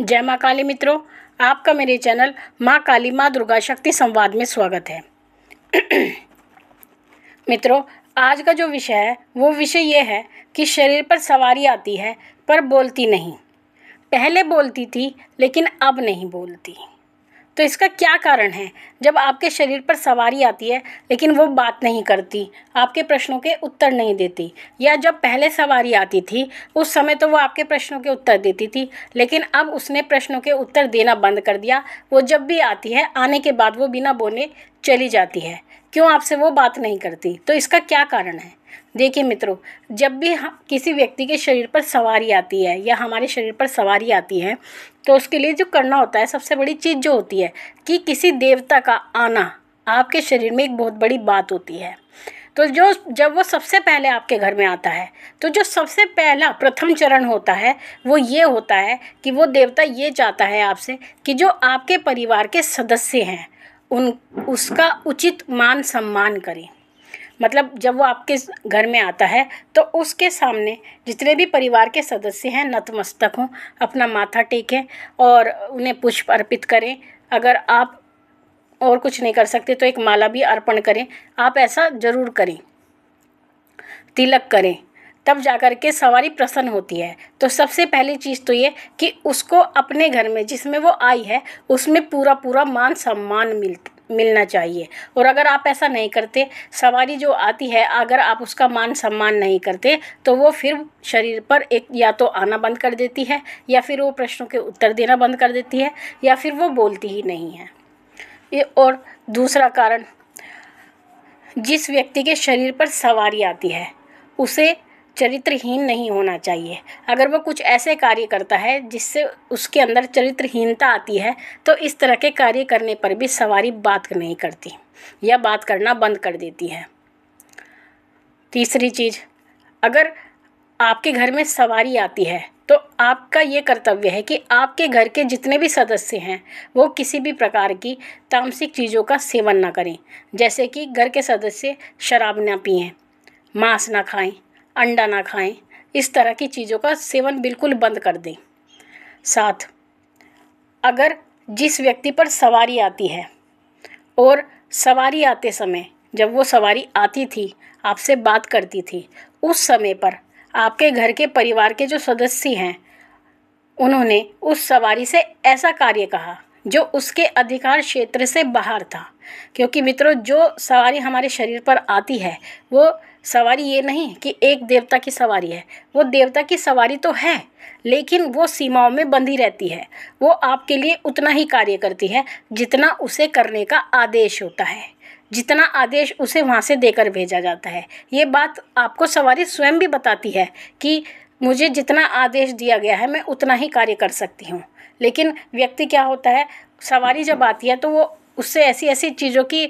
जय माँ काली मित्रों आपका मेरे चैनल माँ काली माँ दुर्गा शक्ति संवाद में स्वागत है मित्रों आज का जो विषय है वो विषय ये है कि शरीर पर सवारी आती है पर बोलती नहीं पहले बोलती थी लेकिन अब नहीं बोलती तो इसका क्या कारण है जब आपके शरीर पर सवारी आती है लेकिन वो बात नहीं करती आपके प्रश्नों के उत्तर नहीं देती या जब पहले सवारी आती थी उस समय तो वो आपके प्रश्नों के उत्तर देती थी लेकिन अब उसने प्रश्नों के उत्तर देना बंद कर दिया वो जब भी आती है आने के बाद वो बिना बोले चली जाती है क्यों आपसे वो बात नहीं करती तो इसका क्या कारण है देखिए मित्रों जब भी हम किसी व्यक्ति के शरीर पर सवारी आती है या हमारे शरीर पर सवारी आती है तो उसके लिए जो करना होता है सबसे बड़ी चीज़ जो होती है कि किसी देवता का आना आपके शरीर में एक बहुत बड़ी बात होती है तो जो जब वो सबसे पहले आपके घर में आता है तो जो सबसे पहला प्रथम चरण होता है वो ये होता है कि वो देवता ये चाहता है आपसे कि जो आपके परिवार के सदस्य हैं उन उसका उचित मान सम्मान करें मतलब जब वो आपके घर में आता है तो उसके सामने जितने भी परिवार के सदस्य हैं नतमस्तक हों अपना माथा टेकें और उन्हें पुष्प अर्पित करें अगर आप और कुछ नहीं कर सकते तो एक माला भी अर्पण करें आप ऐसा ज़रूर करें तिलक करें तब जाकर के सवारी प्रसन्न होती है तो सबसे पहली चीज़ तो ये कि उसको अपने घर में जिसमें वो आई है उसमें पूरा पूरा मान सम्मान मिल मिलना चाहिए और अगर आप ऐसा नहीं करते सवारी जो आती है अगर आप उसका मान सम्मान नहीं करते तो वो फिर शरीर पर एक या तो आना बंद कर देती है या फिर वो प्रश्नों के उत्तर देना बंद कर देती है या फिर वो बोलती ही नहीं है और दूसरा कारण जिस व्यक्ति के शरीर पर सवारी आती है उसे चरित्रहीन नहीं होना चाहिए अगर वो कुछ ऐसे कार्य करता है जिससे उसके अंदर चरित्रहीनता आती है तो इस तरह के कार्य करने पर भी सवारी बात नहीं करती या बात करना बंद कर देती है तीसरी चीज़ अगर आपके घर में सवारी आती है तो आपका ये कर्तव्य है कि आपके घर के जितने भी सदस्य हैं वो किसी भी प्रकार की तामसिक चीज़ों का सेवन ना करें जैसे कि घर के सदस्य शराब ना पिए मांस ना खाएं अंडा ना खाएं इस तरह की चीज़ों का सेवन बिल्कुल बंद कर दें साथ अगर जिस व्यक्ति पर सवारी आती है और सवारी आते समय जब वो सवारी आती थी आपसे बात करती थी उस समय पर आपके घर के परिवार के जो सदस्य हैं उन्होंने उस सवारी से ऐसा कार्य कहा जो उसके अधिकार क्षेत्र से बाहर था क्योंकि मित्रों जो सवारी हमारे शरीर पर आती है वो सवारी ये नहीं कि एक देवता की सवारी है वो देवता की सवारी तो है लेकिन वो सीमाओं में बंधी रहती है वो आपके लिए उतना ही कार्य करती है जितना उसे करने का आदेश होता है जितना आदेश उसे वहाँ से देकर भेजा जाता है ये बात आपको सवारी स्वयं भी बताती है कि मुझे जितना आदेश दिया गया है मैं उतना ही कार्य कर सकती हूँ लेकिन व्यक्ति क्या होता है सवारी जब आती है तो वो उससे ऐसी ऐसी चीज़ों की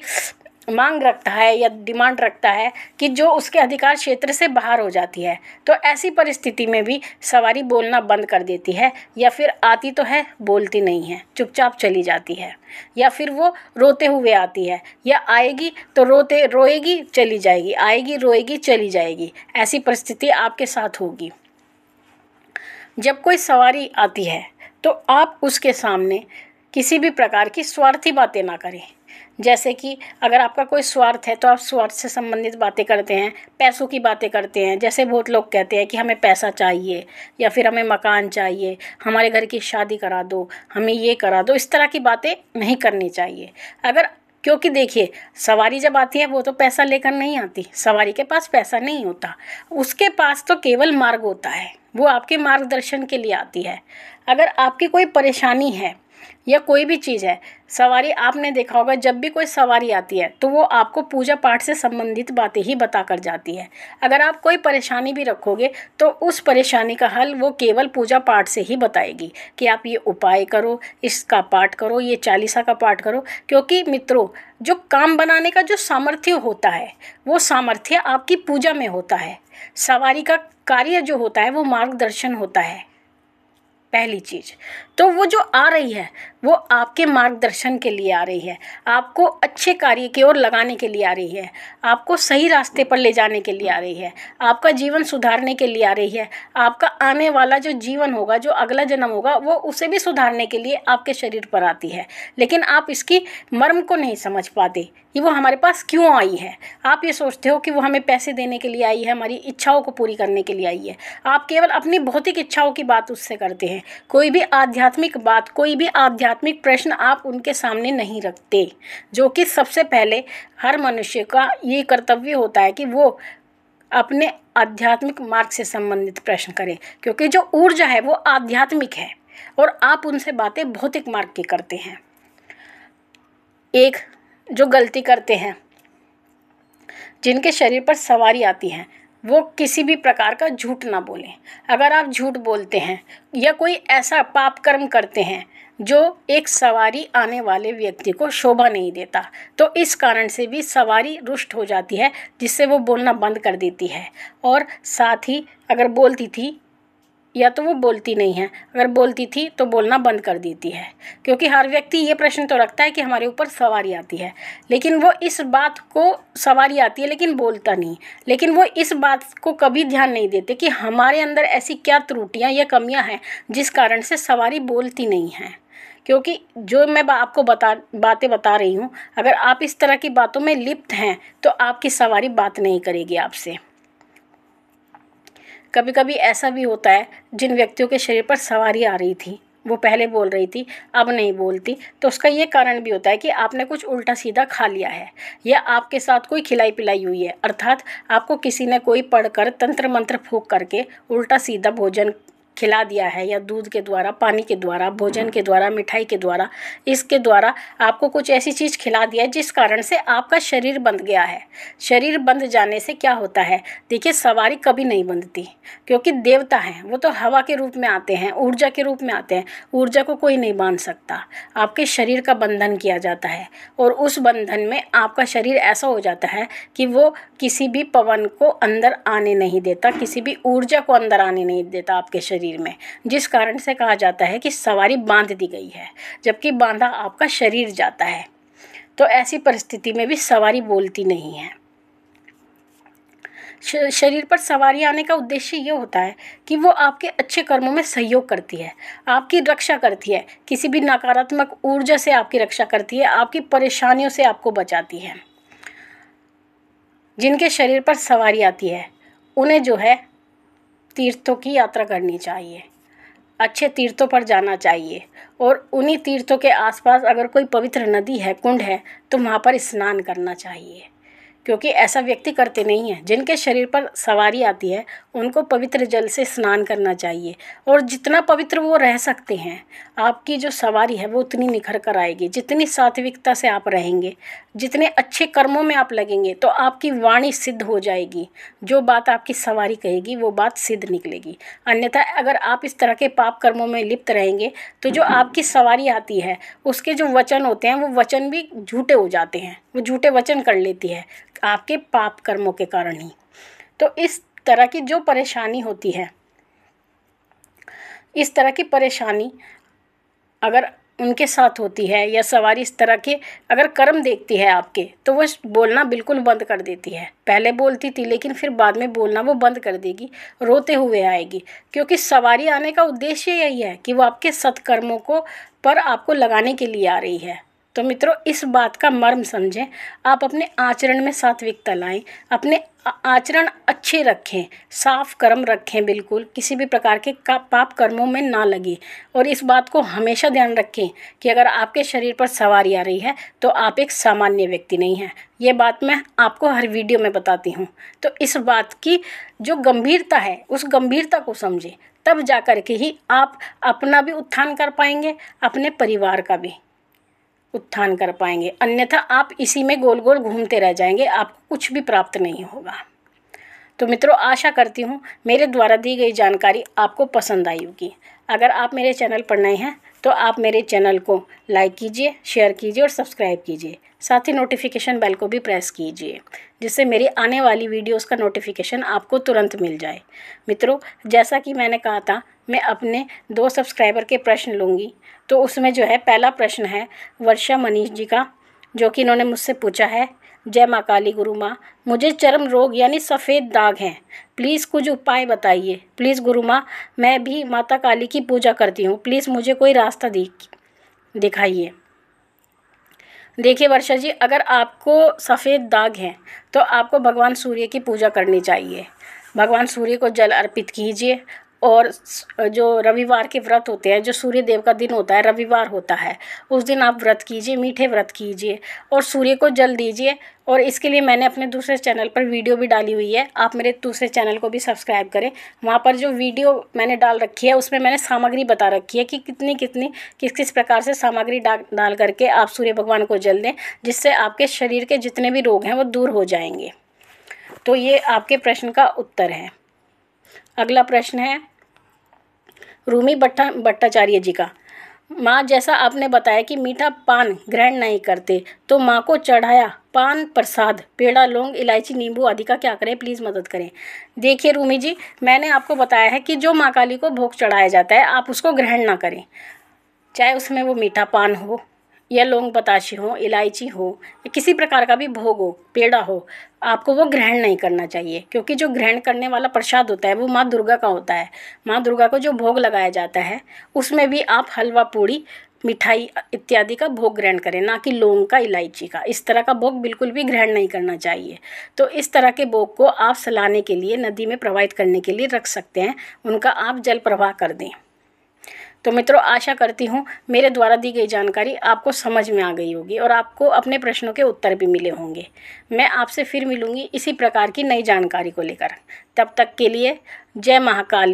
मांग रखता है या डिमांड रखता है कि जो उसके अधिकार क्षेत्र से बाहर हो जाती है तो ऐसी परिस्थिति में भी सवारी बोलना बंद कर देती है या फिर आती तो है बोलती नहीं है चुपचाप चली जाती है या फिर वो रोते हुए आती है या आएगी तो रोते रोएगी चली जाएगी आएगी रोएगी चली जाएगी ऐसी परिस्थिति आपके साथ होगी जब कोई सवारी आती है तो आप उसके सामने किसी भी प्रकार की स्वार्थी बातें ना करें जैसे कि अगर आपका कोई स्वार्थ है तो आप स्वार्थ से संबंधित बातें करते हैं पैसों की बातें करते हैं जैसे बहुत लोग कहते हैं कि हमें पैसा चाहिए या फिर हमें मकान चाहिए हमारे घर की शादी करा दो हमें ये करा दो इस तरह की बातें नहीं करनी चाहिए अगर क्योंकि देखिए सवारी जब आती है वो तो पैसा लेकर नहीं आती सवारी के पास पैसा नहीं होता उसके पास तो केवल मार्ग होता है वो आपके मार्गदर्शन के लिए आती है अगर आपकी कोई परेशानी है या कोई भी चीज़ है सवारी आपने देखा होगा जब भी कोई सवारी आती है तो वो आपको पूजा पाठ से संबंधित बातें ही बता कर जाती है अगर आप कोई परेशानी भी रखोगे तो उस परेशानी का हल वो केवल पूजा पाठ से ही बताएगी कि आप ये उपाय करो इसका पाठ करो ये चालीसा का पाठ करो क्योंकि मित्रों जो काम बनाने का जो सामर्थ्य होता है वो सामर्थ्य आपकी पूजा में होता है सवारी का कार्य जो होता है वो मार्गदर्शन होता है पहली चीज़ तो वो जो आ रही है वो आपके मार्गदर्शन के लिए आ रही है आपको अच्छे कार्य की ओर लगाने के लिए आ रही है आपको सही रास्ते पर ले जाने के लिए आ रही है आपका जीवन सुधारने के लिए आ रही है आपका आने वाला जो जीवन होगा जो अगला जन्म होगा वो उसे भी सुधारने के लिए आपके शरीर पर आती है लेकिन आप इसकी मर्म को नहीं समझ पाते कि वो हमारे पास क्यों आई है आप ये सोचते हो कि वो हमें पैसे देने के लिए आई है हमारी इच्छाओं को पूरी करने के लिए आई है आप केवल अपनी भौतिक इच्छाओं की बात उससे करते हैं कोई भी आध्यात्म आध्यात्मिक बात कोई भी आध्यात्मिक प्रश्न आप उनके सामने नहीं रखते जो कि सबसे पहले हर मनुष्य का ये कर्तव्य होता है कि वो अपने आध्यात्मिक मार्ग से संबंधित प्रश्न करें क्योंकि जो ऊर्जा है वो आध्यात्मिक है और आप उनसे बातें भौतिक मार्ग की करते हैं एक जो गलती करते हैं जिनके शरीर पर सवारी आती है वो किसी भी प्रकार का झूठ ना बोलें अगर आप झूठ बोलते हैं या कोई ऐसा पाप कर्म करते हैं जो एक सवारी आने वाले व्यक्ति को शोभा नहीं देता तो इस कारण से भी सवारी रुष्ट हो जाती है जिससे वो बोलना बंद कर देती है और साथ ही अगर बोलती थी या तो वो बोलती नहीं है अगर बोलती थी तो बोलना बंद कर देती है क्योंकि हर व्यक्ति ये प्रश्न तो रखता है कि हमारे ऊपर सवारी आती है लेकिन वो इस बात को सवारी आती है लेकिन बोलता नहीं लेकिन वो इस बात को कभी ध्यान नहीं देते कि हमारे अंदर ऐसी क्या त्रुटियाँ या कमियाँ हैं जिस कारण से सवारी बोलती नहीं है क्योंकि जो मैं आपको बता बातें बता रही हूँ अगर आप इस तरह की बातों में लिप्त हैं तो आपकी सवारी बात नहीं करेगी आपसे कभी कभी ऐसा भी होता है जिन व्यक्तियों के शरीर पर सवारी आ रही थी वो पहले बोल रही थी अब नहीं बोलती तो उसका ये कारण भी होता है कि आपने कुछ उल्टा सीधा खा लिया है या आपके साथ कोई खिलाई पिलाई हुई है अर्थात आपको किसी ने कोई पढ़कर तंत्र मंत्र फूक करके उल्टा सीधा भोजन खिला दिया है या दूध के द्वारा पानी के द्वारा भोजन के द्वारा मिठाई के द्वारा इसके द्वारा आपको कुछ ऐसी चीज़ खिला दिया है जिस कारण से आपका शरीर बंध गया है शरीर बंद जाने से क्या होता है देखिए सवारी कभी नहीं बंधती क्योंकि देवता हैं वो तो हवा के रूप में आते हैं ऊर्जा के रूप में आते हैं ऊर्जा को कोई नहीं बांध सकता आपके शरीर का बंधन किया जाता है और उस बंधन में आपका शरीर ऐसा हो जाता है कि वो किसी भी पवन को अंदर आने नहीं देता किसी भी ऊर्जा को अंदर आने नहीं देता आपके शरीर शरीर में जिस कारण से कहा जाता है कि सवारी बांध दी गई है जबकि बांधा आपका शरीर जाता है तो ऐसी परिस्थिति में भी सवारी बोलती नहीं है शरीर पर सवारी आने का उद्देश्य ये होता है कि वो आपके अच्छे कर्मों में सहयोग करती है आपकी रक्षा करती है किसी भी नकारात्मक ऊर्जा से आपकी रक्षा करती है आपकी परेशानियों से आपको बचाती है जिनके शरीर पर सवारी आती है उन्हें जो है तीर्थों की यात्रा करनी चाहिए अच्छे तीर्थों पर जाना चाहिए और उन्हीं तीर्थों के आसपास अगर कोई पवित्र नदी है कुंड है तो वहाँ पर स्नान करना चाहिए क्योंकि ऐसा व्यक्ति करते नहीं हैं जिनके शरीर पर सवारी आती है उनको पवित्र जल से स्नान करना चाहिए और जितना पवित्र वो रह सकते हैं आपकी जो सवारी है वो उतनी निखर कर आएगी जितनी सात्विकता से आप रहेंगे जितने अच्छे कर्मों में आप लगेंगे तो आपकी वाणी सिद्ध हो जाएगी जो बात आपकी सवारी कहेगी वो बात सिद्ध निकलेगी अन्यथा अगर आप इस तरह के पाप कर्मों में लिप्त रहेंगे तो जो आपकी सवारी आती है उसके जो वचन होते हैं वो वचन भी झूठे हो जाते हैं वो झूठे वचन कर लेती है आपके पाप कर्मों के कारण ही तो इस तरह की जो परेशानी होती है इस तरह की परेशानी अगर उनके साथ होती है या सवारी इस तरह के अगर कर्म देखती है आपके तो वो बोलना बिल्कुल बंद कर देती है पहले बोलती थी लेकिन फिर बाद में बोलना वो बंद कर देगी रोते हुए आएगी क्योंकि सवारी आने का उद्देश्य यही है कि वो आपके सत्कर्मों को पर आपको लगाने के लिए आ रही है तो मित्रों इस बात का मर्म समझें आप अपने आचरण में सात्विकता लाएं अपने आचरण अच्छे रखें साफ कर्म रखें बिल्कुल किसी भी प्रकार के का पाप कर्मों में ना लगे और इस बात को हमेशा ध्यान रखें कि अगर आपके शरीर पर सवारी आ रही है तो आप एक सामान्य व्यक्ति नहीं हैं ये बात मैं आपको हर वीडियो में बताती हूँ तो इस बात की जो गंभीरता है उस गंभीरता को समझें तब जा कर के ही आप अपना भी उत्थान कर पाएंगे अपने परिवार का भी उत्थान कर पाएंगे अन्यथा आप इसी में गोल गोल घूमते रह जाएंगे आपको कुछ भी प्राप्त नहीं होगा तो मित्रों आशा करती हूँ मेरे द्वारा दी गई जानकारी आपको पसंद आई होगी अगर आप मेरे चैनल पर नए हैं तो आप मेरे चैनल को लाइक कीजिए शेयर कीजिए और सब्सक्राइब कीजिए साथ ही नोटिफिकेशन बेल को भी प्रेस कीजिए जिससे मेरी आने वाली वीडियोस का नोटिफिकेशन आपको तुरंत मिल जाए मित्रों जैसा कि मैंने कहा था मैं अपने दो सब्सक्राइबर के प्रश्न लूँगी तो उसमें जो है पहला प्रश्न है वर्षा मनीष जी का जो कि इन्होंने मुझसे पूछा है जय माँ काली गुरु माँ मुझे चरम रोग यानी सफ़ेद दाग हैं प्लीज़ कुछ उपाय बताइए प्लीज़ गुरु माँ मैं भी माता काली की पूजा करती हूँ प्लीज़ मुझे कोई रास्ता दिखाइए देखिए वर्षा जी अगर आपको सफ़ेद दाग हैं तो आपको भगवान सूर्य की पूजा करनी चाहिए भगवान सूर्य को जल अर्पित कीजिए और जो रविवार के व्रत होते हैं जो सूर्य देव का दिन होता है रविवार होता है उस दिन आप व्रत कीजिए मीठे व्रत कीजिए और सूर्य को जल दीजिए और इसके लिए मैंने अपने दूसरे चैनल पर वीडियो भी डाली हुई है आप मेरे दूसरे चैनल को भी सब्सक्राइब करें वहाँ पर जो वीडियो मैंने डाल रखी है उसमें मैंने सामग्री बता रखी है कि कितनी कितनी किस किस प्रकार से सामग्री डाल डाल करके आप सूर्य भगवान को जल दें जिससे आपके शरीर के जितने भी रोग हैं वो दूर हो जाएंगे तो ये आपके प्रश्न का उत्तर है अगला प्रश्न है रूमी भट्टा भट्टाचार्य जी का माँ जैसा आपने बताया कि मीठा पान ग्रहण नहीं करते तो माँ को चढ़ाया पान प्रसाद पेड़ा लौंग इलायची नींबू आदि का क्या करें प्लीज़ मदद करें देखिए रूमी जी मैंने आपको बताया है कि जो माँ काली को भोग चढ़ाया जाता है आप उसको ग्रहण ना करें चाहे उसमें वो मीठा पान हो या लौंग पताशी हो इलायची हो किसी प्रकार का भी भोग हो पेड़ा हो आपको वो ग्रहण नहीं करना चाहिए क्योंकि जो ग्रहण करने वाला प्रसाद होता है वो माँ दुर्गा का होता है माँ दुर्गा को जो भोग लगाया जाता है उसमें भी आप हलवा पूड़ी मिठाई इत्यादि का भोग ग्रहण करें ना कि लौंग का इलायची का इस तरह का भोग बिल्कुल भी ग्रहण नहीं करना चाहिए तो इस तरह के भोग को आप सलाने के लिए नदी में प्रवाहित करने के लिए रख सकते हैं उनका आप जल प्रवाह कर दें तो मित्रों आशा करती हूँ मेरे द्वारा दी गई जानकारी आपको समझ में आ गई होगी और आपको अपने प्रश्नों के उत्तर भी मिले होंगे मैं आपसे फिर मिलूँगी इसी प्रकार की नई जानकारी को लेकर तब तक के लिए जय महाकाल